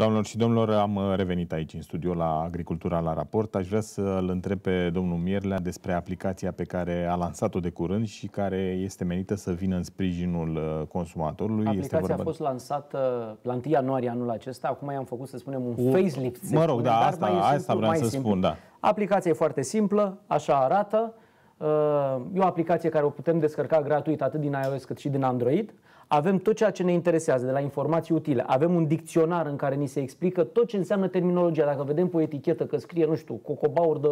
Doamnelor și domnilor, am uh, revenit aici în studio la Agricultura la Raport. Aș vrea să-l întreb pe domnul Mierlea despre aplicația pe care a lansat-o de curând și care este menită să vină în sprijinul uh, consumatorului. Aplicația este vorba... a fost lansată la 1 ianuarie anul acesta. Acum i-am făcut, să spunem, un o... facelift. Mă rog, da, asta, simplu, asta vreau să simplu. spun, da. Aplicația e foarte simplă, așa arată. Uh, e o aplicație care o putem descărca gratuit atât din iOS cât și din Android. Uh, avem tot ceea ce ne interesează, de la informații utile, avem un dicționar în care ni se explică tot ce înseamnă terminologia. Dacă vedem pe o etichetă că scrie, nu știu, cocobaur de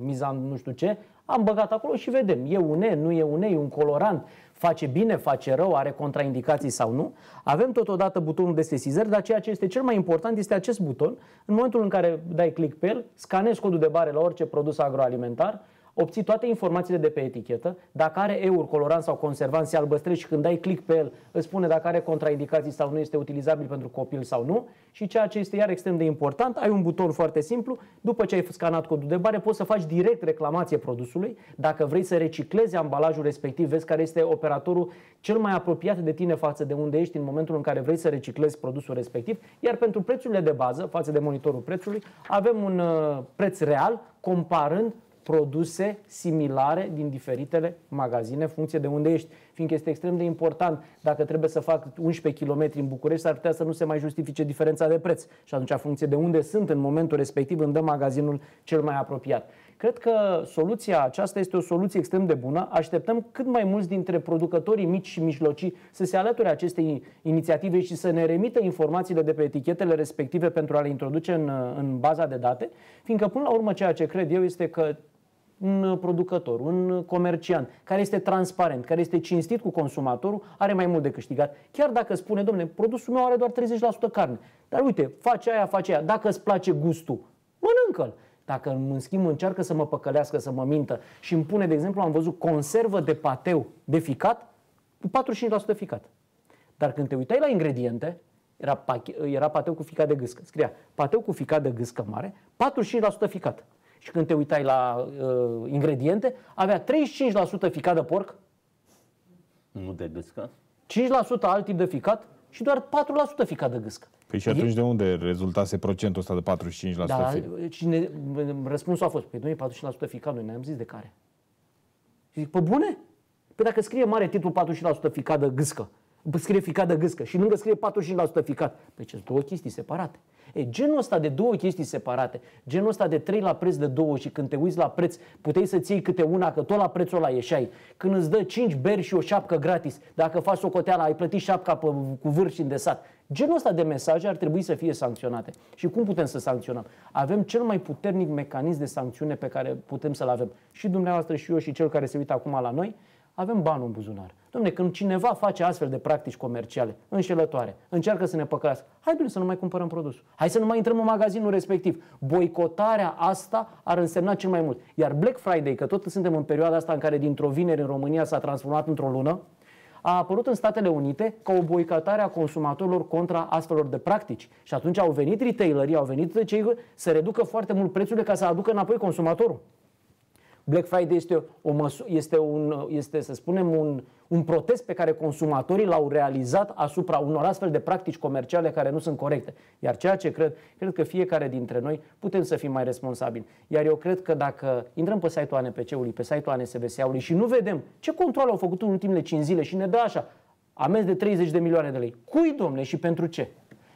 mizan, nu știu ce, am băgat acolo și vedem, e un E, nu e un E, e un colorant, face bine, face rău, are contraindicații sau nu. Avem totodată butonul de sesizări, dar ceea ce este cel mai important este acest buton. În momentul în care dai click pe el, scanezi codul de bare la orice produs agroalimentar, obții toate informațiile de pe etichetă, dacă are eur, colorant sau conservant, se albăstrește și când dai click pe el îți spune dacă are contraindicații sau nu este utilizabil pentru copil sau nu și ceea ce este iar extrem de important, ai un buton foarte simplu, după ce ai scanat codul de bare poți să faci direct reclamație produsului, dacă vrei să reciclezi ambalajul respectiv, vezi care este operatorul cel mai apropiat de tine față de unde ești în momentul în care vrei să reciclezi produsul respectiv, iar pentru prețurile de bază, față de monitorul prețului, avem un uh, preț real comparând produse similare din diferitele magazine, în funcție de unde ești. Fiindcă este extrem de important, dacă trebuie să fac 11 km în București, s-ar putea să nu se mai justifice diferența de preț. Și atunci, în funcție de unde sunt în momentul respectiv, îmi dă magazinul cel mai apropiat. Cred că soluția aceasta este o soluție extrem de bună. Așteptăm cât mai mulți dintre producătorii mici și mijlocii să se alăture acestei inițiative și să ne remită informațiile de pe etichetele respective pentru a le introduce în, în baza de date, fiindcă până la urmă ceea ce cred eu este că un uh, producător, un uh, comerciant care este transparent, care este cinstit cu consumatorul, are mai mult de câștigat. Chiar dacă spune, domne, produsul meu are doar 30% carne, dar uite, face aia, face aia, dacă îți place gustul, mănâncă-l. Dacă în schimb încearcă să mă păcălească, să mă mintă și îmi pune, de exemplu, am văzut conservă de pateu de ficat, cu 45% ficat. Dar când te uitai la ingrediente, era, era pateu cu ficat de gâscă. Scria pateu cu ficat de gâscă mare, 45% ficat și când te uitai la uh, ingrediente, avea 35% ficat de porc, nu de gâscă, 5% alt tip de ficat și doar 4% ficat de gâscă. Păi și atunci e... de unde rezultase procentul ăsta de 45%? Da, cine, răspunsul a fost, pe noi 45% ficat, noi ne-am zis de care. Și zic, pe păi bune? Păi dacă scrie mare titlul 45% ficat de gâscă, scrie ficat de gâscă și lângă scrie 45% ficat. Deci sunt două chestii separate. E, genul ăsta de două chestii separate, genul ăsta de trei la preț de două și când te uiți la preț, puteai să-ți iei câte una, că tot la prețul ăla ieșai. Când îți dă 5 beri și o șapcă gratis, dacă faci o coteală, ai plătit șapca pe, cu vârf și îndesat. Genul ăsta de mesaje ar trebui să fie sancționate. Și cum putem să sancționăm? Avem cel mai puternic mecanism de sancțiune pe care putem să-l avem. Și dumneavoastră și eu și cel care se uită acum la noi, avem banul în buzunar. Domne, când cineva face astfel de practici comerciale, înșelătoare, încearcă să ne păcălească, hai bine să nu mai cumpărăm produsul. Hai să nu mai intrăm în magazinul respectiv. Boicotarea asta ar însemna cel mai mult. Iar Black Friday, că tot suntem în perioada asta în care dintr-o vineri în România s-a transformat într-o lună, a apărut în Statele Unite ca o boicotare a consumatorilor contra astfelor de practici. Și atunci au venit retailerii, au venit de cei să reducă foarte mult prețurile ca să aducă înapoi consumatorul. Black Friday este, o măsu- este, un, este, să spunem, un, un protest pe care consumatorii l-au realizat asupra unor astfel de practici comerciale care nu sunt corecte. Iar ceea ce cred, cred că fiecare dintre noi putem să fim mai responsabili. Iar eu cred că dacă intrăm pe site-ul ANPC-ului, pe site-ul ANSVSA-ului și nu vedem ce control au făcut în ultimele 5 zile și ne dă așa, amenzi de 30 de milioane de lei. Cui, domne, și pentru ce?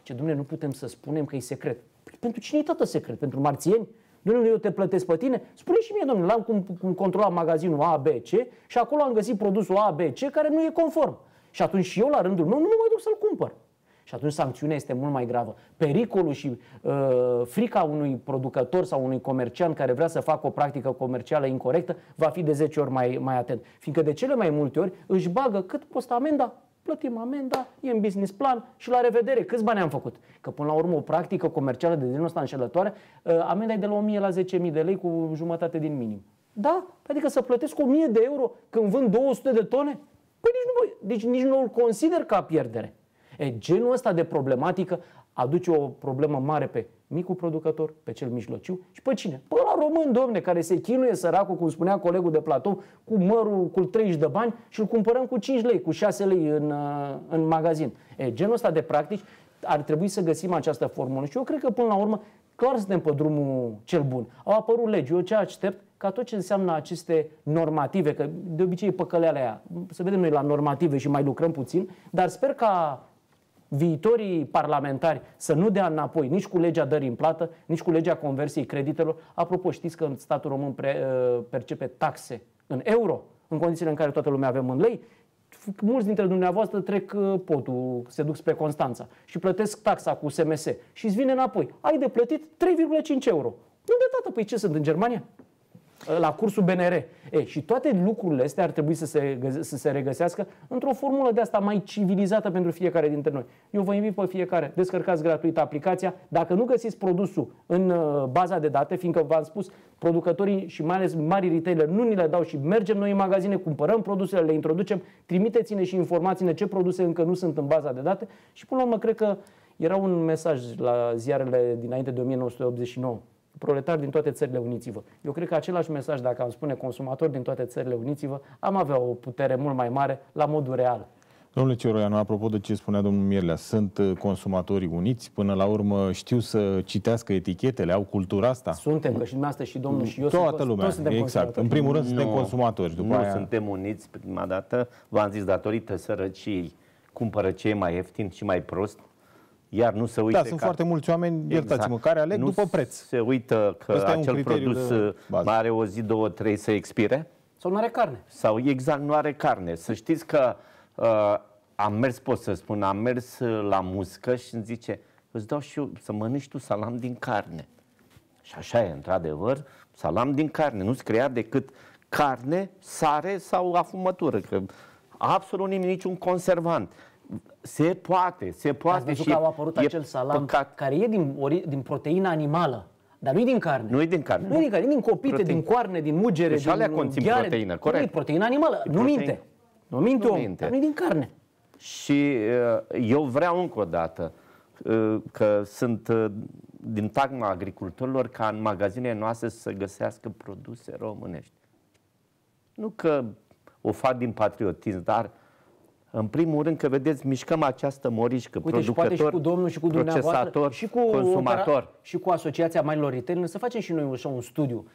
Ce, domne, nu putem să spunem că e secret. Păi pentru cine e tot secret? Pentru marțieni? Domnule, eu te plătesc pe tine? Spune și mie, domnule, l-am cum, cum controlat magazinul ABC și acolo am găsit produsul ABC care nu e conform. Și atunci și eu, la rândul meu, nu mă mai duc să-l cumpăr. Și atunci sancțiunea este mult mai gravă. Pericolul și uh, frica unui producător sau unui comerciant care vrea să facă o practică comercială incorrectă va fi de 10 ori mai, mai atent. Fiindcă de cele mai multe ori își bagă cât post amenda, plătim amenda, e în business plan și la revedere. Câți bani am făcut? Că până la urmă o practică comercială de genul ăsta înșelătoare, ă, amenda e de la 1000 la 10.000 de lei cu jumătate din minim. Da, adică să plătesc 1000 de euro când vând 200 de tone? Păi nici nu, deci nici nu îl consider ca pierdere. E, genul ăsta de problematică aduce o problemă mare pe micul producător, pe cel mijlociu și pe cine? Pe la român, domne, care se chinuie săracul, cum spunea colegul de platou, cu mărul cu 30 de bani și îl cumpărăm cu 5 lei, cu 6 lei în, uh, în magazin. E, genul ăsta de practici ar trebui să găsim această formulă și eu cred că până la urmă clar suntem pe drumul cel bun. Au apărut legi, eu ce aștept ca tot ce înseamnă aceste normative, că de obicei e păcălea aia, să vedem noi la normative și mai lucrăm puțin, dar sper ca viitorii parlamentari să nu dea înapoi nici cu legea dării în plată, nici cu legea conversiei creditelor. Apropo, știți că în statul român pre, uh, percepe taxe în euro, în condițiile în care toată lumea avem în lei, mulți dintre dumneavoastră trec uh, potul, se duc spre Constanța și plătesc taxa cu SMS și îți vine înapoi. Ai de plătit 3,5 euro. Unde, tată? Păi ce sunt în Germania? la cursul BNR. E, și toate lucrurile astea ar trebui să se, să se regăsească într-o formulă de asta mai civilizată pentru fiecare dintre noi. Eu vă invit pe fiecare, descărcați gratuit aplicația. Dacă nu găsiți produsul în uh, baza de date, fiindcă v-am spus, producătorii și mai ales mari retailer nu ni le dau și mergem noi în magazine, cumpărăm produsele, le introducem, trimiteți-ne și informații-ne ce produse încă nu sunt în baza de date și până la urmă cred că era un mesaj la ziarele dinainte de 1989 proletari din toate țările uniți-vă. Eu cred că același mesaj, dacă am spune consumatori din toate țările uniți-vă, am avea o putere mult mai mare la modul real. Domnule Cioroianu, apropo de ce spunea domnul Mierlea, sunt uh, consumatorii uniți, până la urmă știu să citească etichetele, au cultura asta. Suntem, că și dumneavoastră și domnul și eu Toată lumea, toți suntem exact. În primul rând suntem consumatori. După nu aia... suntem uniți prima dată, v-am zis, datorită sărăciei cumpără ce e mai ieftin și mai prost, iar nu se uită. Da, sunt că... foarte mulți oameni, iertați-mă, exact. care aleg nu după preț. se uită că Asta acel produs de... mai uh, are o zi, două, trei să expire. Sau nu are carne. Sau exact nu are carne. Să știți că uh, am mers, pot să spun, am mers uh, la muscă și îmi zice, îți dau și eu să mănânci tu salam din carne. Și așa e, într-adevăr, salam din carne. Nu-ți crea decât carne, sare sau afumătură, că absolut nimic, niciun conservant. Se poate, se poate. Ați văzut și că au apărut acel salam păcat. care e din, ori, din proteina animală. Dar nu e din carne. nu e din carne. nu e din carne, e din copite, Protein. din coarne, din mugere, deci din alea conțin gheare, proteină, corect. Nu, proteina animală. E nu minte. Nu minte nu om, minte. dar nu e din carne. Și uh, eu vreau încă o dată uh, că sunt uh, din tagma agricultorilor ca în magazinele noastre să găsească produse românești. Nu că o fac din patriotism, dar în primul rând că, vedeți, mișcăm această morișcă, Uite, producător, și poate și cu domnul și cu procesator, și cu consumator. Și cu Asociația Marilor Retailer să facem și noi așa un studiu.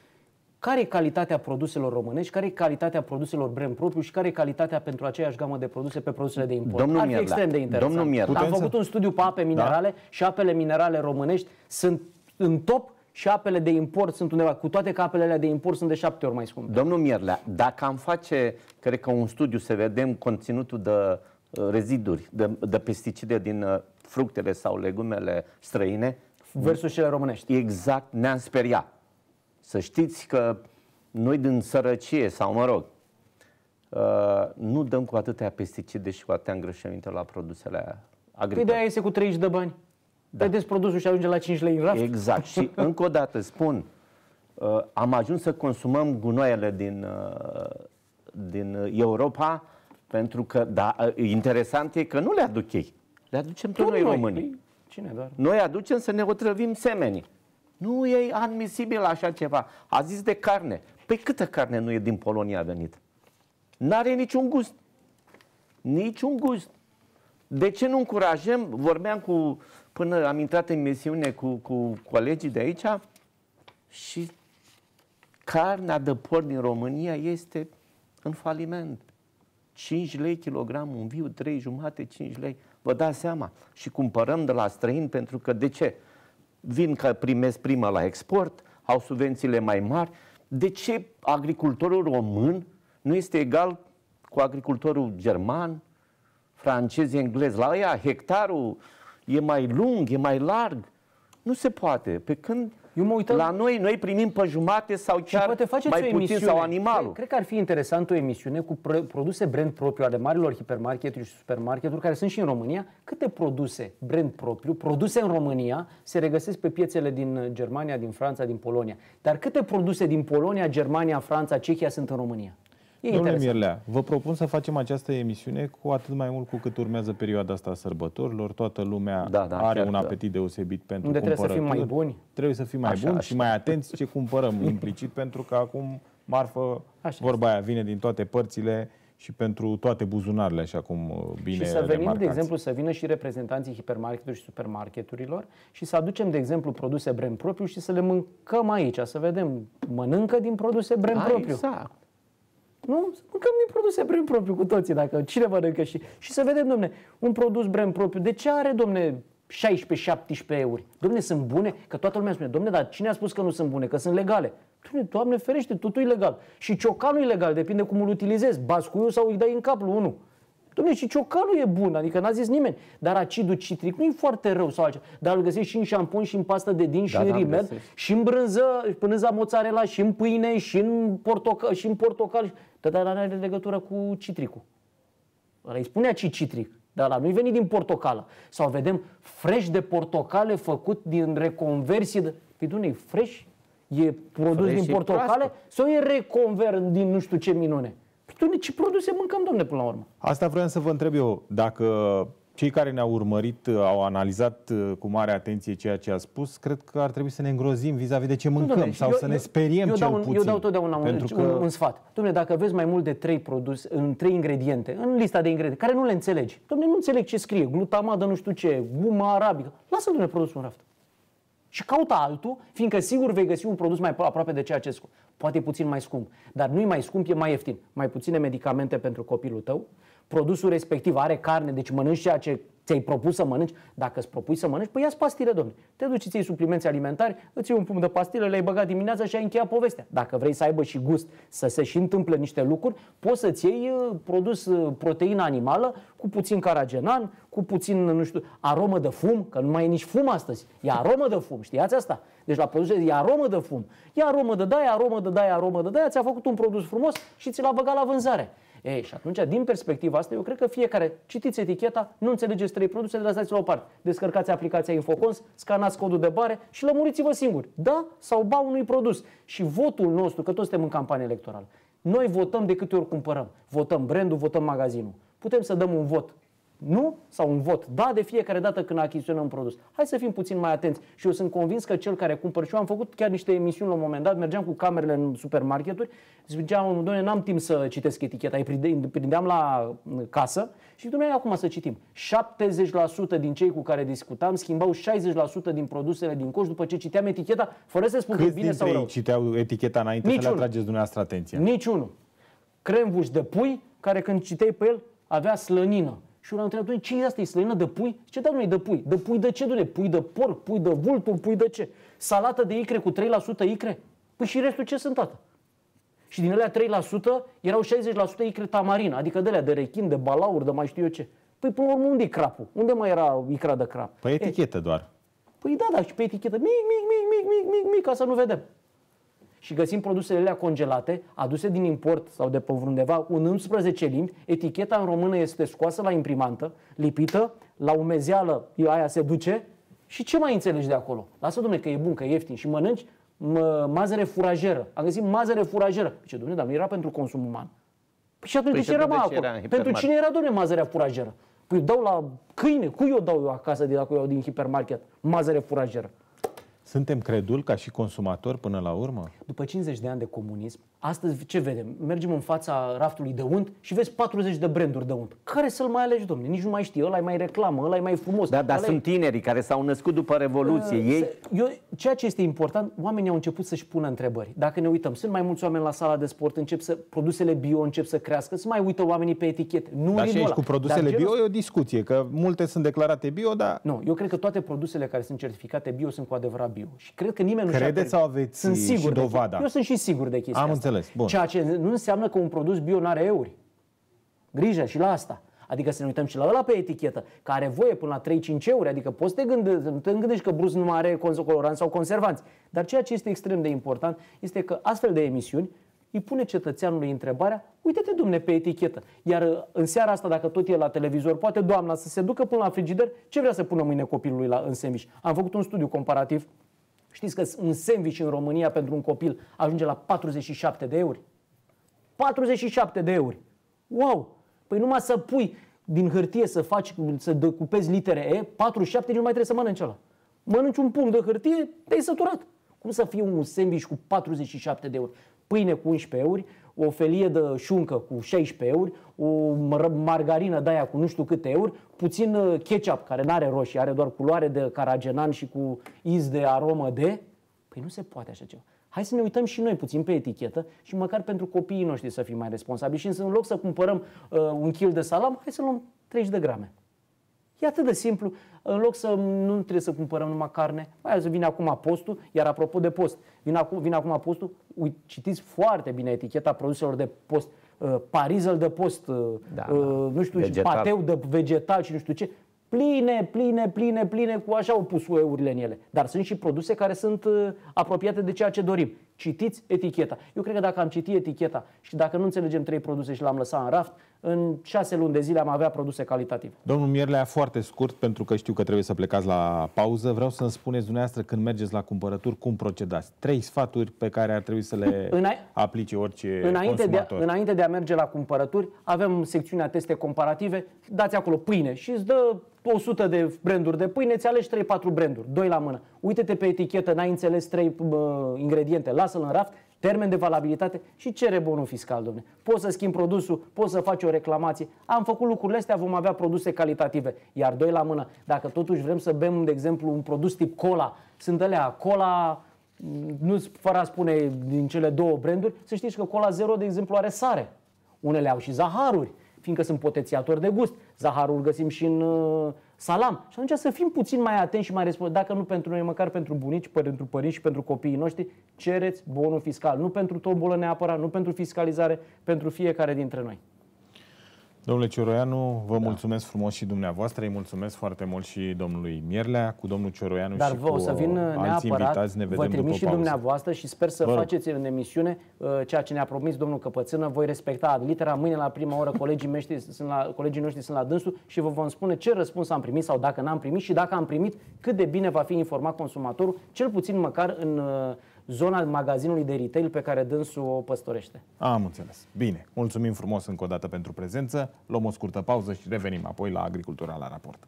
Care e calitatea produselor românești, care e calitatea produselor brand propriu și care e calitatea pentru aceeași gamă de produse pe produsele de import? Domnul Ar fi Mierla. extrem de interesant. Domnul Am făcut un studiu pe ape minerale da? și apele minerale românești sunt în top și apele de import sunt undeva, cu toate că apele de import sunt de șapte ori mai scumpe. Domnul Mierlea, dacă am face, cred că un studiu să vedem conținutul de uh, reziduri, de, de pesticide din uh, fructele sau legumele străine... Versus cele românești. Exact, ne-am speriat. Să știți că noi din sărăcie, sau mă rog, uh, nu dăm cu atâtea pesticide și cu atâtea îngrășăminte la produsele păi agricole. Păi de este cu 30 de bani. Da. Vedeți produsul și ajunge la 5 lei în raft? Exact. și încă o dată spun, uh, am ajuns să consumăm gunoaiele din, uh, din Europa pentru că, da, uh, interesant e că nu le aduc ei. Le aducem tot noi, noi românii. Păi, cine doar? Noi aducem să ne otrăvim semenii. Nu e admisibil așa ceva. A zis de carne. Păi câtă carne nu e din Polonia venit? N-are niciun gust. Niciun gust. De ce nu încurajăm? Vorbeam cu până am intrat în misiune cu, cu colegii de aici și carnea de porc din România este în faliment. 5 lei kilogram un viu, 3 jumate, 5 lei. Vă dați seama. Și cumpărăm de la străin pentru că de ce? Vin că primesc prima la export, au subvențiile mai mari. De ce agricultorul român nu este egal cu agricultorul german, francez, englez? La ea hectarul e mai lung, e mai larg. Nu se poate. Pe când eu mă uitam... La noi, noi primim pe jumate sau chiar poate faceți mai o puțin emisiune. sau animalul. cred că ar fi interesant o emisiune cu produse brand propriu ale marilor hipermarketuri și supermarketuri care sunt și în România. Câte produse brand propriu, produse în România, se regăsesc pe piețele din Germania, din Franța, din Polonia. Dar câte produse din Polonia, Germania, Franța, Cehia sunt în România? E Domnule interesant. Mirlea, vă propun să facem această emisiune cu atât mai mult cu cât urmează perioada asta a sărbătorilor. Toată lumea da, da, are un da. apetit da. deosebit pentru Unde cumpărături. trebuie să fim mai buni. Trebuie să fim mai așa, buni așa. și mai atenți ce cumpărăm implicit, pentru că acum marfă, așa, vorba aia, vine din toate părțile și pentru toate buzunarele, așa cum uh, bine Și să venim, remarcați. de exemplu, să vină și reprezentanții hipermarketurilor și supermarketurilor și să aducem, de exemplu, produse brand propriu și să le mâncăm aici, să vedem, mănâncă din produse brand da, propriu. Exact. Nu? Să mâncăm din produse brand propriu cu toții, dacă cine mănâncă și... Și să vedem, domne, un produs brand propriu, de ce are, domne, 16-17 euro. Domne, sunt bune? Că toată lumea spune, domne, dar cine a spus că nu sunt bune? Că sunt legale. Doamne, doamne ferește, totul e legal. Și ciocanul e legal, depinde cum îl utilizezi. Bați sau îi dai în cap unul. Domne, și ciocanul e bun, adică n-a zis nimeni. Dar acidul citric nu e foarte rău sau altceva. Dar îl găsești și în șampon, și în pastă de din, da, și în da, rimel, și în brânză, brânza mozzarella, și în pâine, și în, portocal, și în portocal. Dar ăla are legătură cu citricul. Ăla îi spunea ci citric, dar la nu-i venit din portocală. Sau vedem fresh de portocale făcut din reconversie. De... Păi dune, fresh? E produs fresh din portocale? Sau e reconver din nu știu ce minune? Păi dune, ce produse mâncăm, domne, până la urmă? Asta vreau să vă întreb eu, dacă cei care ne-au urmărit uh, au analizat uh, cu mare atenție ceea ce a spus. Cred că ar trebui să ne îngrozim vis-a-vis de ce mâncăm Dumnezeu, sau eu, să ne speriem eu cel dau un, puțin. Eu dau totdeauna un, că... un, un sfat. Dom'le, dacă vezi mai mult de trei produse, în trei ingrediente, în lista de ingrediente, care nu le înțelegi. Dom'le, nu înțeleg ce scrie, glutamadă, nu știu ce, Gumă arabică. Lasă, dom'le, produsul în raft. Și caută altul, fiindcă sigur vei găsi un produs mai aproape de ceea ce scump. Poate puțin mai scump, dar nu-i mai scump, e mai ieftin. Mai puține medicamente pentru copilul tău, produsul respectiv are carne, deci mănânci ceea ce ți-ai propus să mănânci, dacă îți propui să mănânci, păi ia pastile, domne. Te duci, ți suplimente alimentari, îți iei un pumn de pastile, le-ai băgat dimineața și ai încheiat povestea. Dacă vrei să aibă și gust, să se și întâmple niște lucruri, poți să-ți iei uh, produs uh, proteină animală cu puțin caragenan, cu puțin, nu știu, aromă de fum, că nu mai e nici fum astăzi. E aromă de fum, știați asta? Deci la produse e aromă de fum. E aromă de daia, aromă de daia, aromă de daia, ți-a făcut un produs frumos și ți l-a băgat la vânzare. Ei, și atunci, din perspectiva asta, eu cred că fiecare, citiți eticheta, nu înțelegeți trei produse, lăsați la o parte. Descărcați aplicația Infocons, scanați codul de bare și lămuriți-vă singuri. Da sau ba unui produs. Și votul nostru, că toți suntem în campanie electorală, noi votăm de câte ori cumpărăm. Votăm brandul, votăm magazinul. Putem să dăm un vot nu sau un vot da de fiecare dată când achiziționăm un produs. Hai să fim puțin mai atenți și eu sunt convins că cel care cumpără și eu am făcut chiar niște emisiuni la un moment dat, mergeam cu camerele în supermarketuri, ziceam, doamne, n-am timp să citesc eticheta, îi prindeam la casă și dumneavoastră acum să citim. 70% din cei cu care discutam schimbau 60% din produsele din coș după ce citeam eticheta, fără să spun că bine sau rău. citeau eticheta înainte Niciunul. să le atrageți dumneavoastră atenția? Niciunul. Cremvuș de pui, care când citeai pe el avea slănină și l-am întrebat, ce e asta? E slăină de pui? Ce da, nu de pui. De pui de ce, Doamne? Pui de porc, pui de vultur, pui de ce? Salată de icre cu 3% icre? Păi și restul ce sunt, tată? Și din alea 3% erau 60% icre tamarin, adică de alea de rechin, de balaur, de mai știu eu ce. Păi până la urmă unde e crapul? Unde mai era icra de crap? Pe etichetă doar. Păi da, da, și pe etichetă. Mic, mic, mic, mic, mic, mic, mic, ca să nu vedem și găsim produsele alea congelate, aduse din import sau de pe undeva, un 11 limbi, eticheta în română este scoasă la imprimantă, lipită, la umezeală aia se duce și ce mai înțelegi de acolo? Lasă, domne, că e bun, că e ieftin și mănânci mă, mazăre furajeră. Am găsit mazăre furajeră. Păi ce domne, dar nu era pentru consum uman. Păi și atunci păi de ce era, mai acolo? Era pentru cine era, domne, mazărea furajeră? Păi dau la câine, cui eu dau eu acasă de dacă eu iau din hipermarket mazăre furajeră? Suntem credul ca și consumatori până la urmă? După 50 de ani de comunism, Astăzi ce vedem? Mergem în fața raftului de unt și vezi 40 de branduri de unt. Care să-l mai alegi, domnule? Nici nu mai știi. Ăla e mai reclamă, ăla e mai frumos. Da, dar sunt tinerii care s-au născut după Revoluție. Uh, Ei... Eu, ceea ce este important, oamenii au început să-și pună întrebări. Dacă ne uităm, sunt mai mulți oameni la sala de sport, încep să produsele bio încep să crească, Să mai uită oamenii pe etichete. Nu dar și aici cu produsele dar bio genul... e o discuție, că multe sunt declarate bio, dar... Nu, eu cred că toate produsele care sunt certificate bio sunt cu adevărat bio. Și cred că nimeni nu Credeți sau aveți sunt sigur și dovada? Eu sunt și sigur de chestia Am asta. Înțeles înțeles. Bun. Ceea ce nu înseamnă că un produs bio nu are euri. Grijă și la asta. Adică să ne uităm și la ăla pe etichetă, care are voie până la 3-5 euro, adică poți să te, gânde, te gândești că brus nu mai are coloranți sau conservanți. Dar ceea ce este extrem de important este că astfel de emisiuni îi pune cetățeanului întrebarea, uite-te, domne, pe etichetă. Iar uh, în seara asta, dacă tot e la televizor, poate doamna să se ducă până la frigider, ce vrea să pună mâine copilului la, în semiș? Am făcut un studiu comparativ Știți că un sandwich în România pentru un copil ajunge la 47 de euro? 47 de euro. Wow! Păi numai să pui din hârtie să faci, să decupezi litere E, 47 nu mai trebuie să mănânci ăla. Mănânci un pumn de hârtie, te-ai săturat. Cum să fie un sandwich cu 47 de euro? Pâine cu 11 euro, o felie de șuncă cu 16 euri, o margarină de aia cu nu știu câte euri, puțin uh, ketchup care nu are roșii, are doar culoare de caragenan și cu iz de aromă de... Păi nu se poate așa ceva. Hai să ne uităm și noi puțin pe etichetă și măcar pentru copiii noștri să fim mai responsabili și în loc să cumpărăm uh, un kil de salam, hai să luăm 30 de grame. E atât de simplu. În loc să nu trebuie să cumpărăm numai carne, mai ales vine acum postul, iar apropo de post, vine acum, vine acum postul, ui, citiți foarte bine eticheta produselor de post. Uh, parizel de post, uh, da, uh, da. nu știu, vegetal. pateu de vegetal și nu știu ce, pline, pline, pline, pline, cu așa au pus ueurile în ele. Dar sunt și produse care sunt uh, apropiate de ceea ce dorim. Citiți eticheta. Eu cred că dacă am citit eticheta și dacă nu înțelegem trei produse și l-am lăsat în raft, în șase luni de zile am avea produse calitative. Domnul Mierlea, foarte scurt, pentru că știu că trebuie să plecați la pauză, vreau să-mi spuneți dumneavoastră când mergeți la cumpărături, cum procedați? Trei sfaturi pe care ar trebui să le aplice orice înainte consumator. De a, înainte de a merge la cumpărături, avem secțiunea teste comparative, dați acolo pâine și îți dă 100 de branduri de pâine, îți alegi 3-4 branduri, doi la mână. Uite-te pe etichetă, n-ai înțeles 3 uh, ingrediente, la lasă-l în raft, termen de valabilitate și cere bonul fiscal, domne. Poți să schimbi produsul, poți să faci o reclamație. Am făcut lucrurile astea, vom avea produse calitative. Iar doi la mână, dacă totuși vrem să bem, de exemplu, un produs tip cola, sunt alea cola, nu fără a spune din cele două branduri, să știți că cola zero, de exemplu, are sare. Unele au și zaharuri, fiindcă sunt potențiatori de gust. Zaharul găsim și în uh, salam. Și atunci să fim puțin mai atenți și mai responsabili, dacă nu pentru noi, măcar pentru bunici, pentru părinți și pentru copiii noștri, cereți bonul fiscal. Nu pentru tombolă neapărat, nu pentru fiscalizare, pentru fiecare dintre noi. Domnule Cioroianu, vă da. mulțumesc frumos și dumneavoastră, îi mulțumesc foarte mult și domnului Mierlea, cu domnul Cioroianu Dar și vă, cu o să vin neapărat, invitați, ne vedem vă trimis și pauză. dumneavoastră și sper să vă faceți în emisiune uh, ceea ce ne-a promis domnul Căpățână, voi respecta ad litera, mâine la prima oră colegii, mei sunt la, colegii noștri sunt la dânsul și vă vom spune ce răspuns am primit sau dacă n-am primit și dacă am primit, cât de bine va fi informat consumatorul, cel puțin măcar în uh, zona magazinului de retail pe care dânsul o păstorește. Am înțeles. Bine. Mulțumim frumos încă o dată pentru prezență. Luăm o scurtă pauză și revenim apoi la agricultura la raport.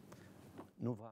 Nu va...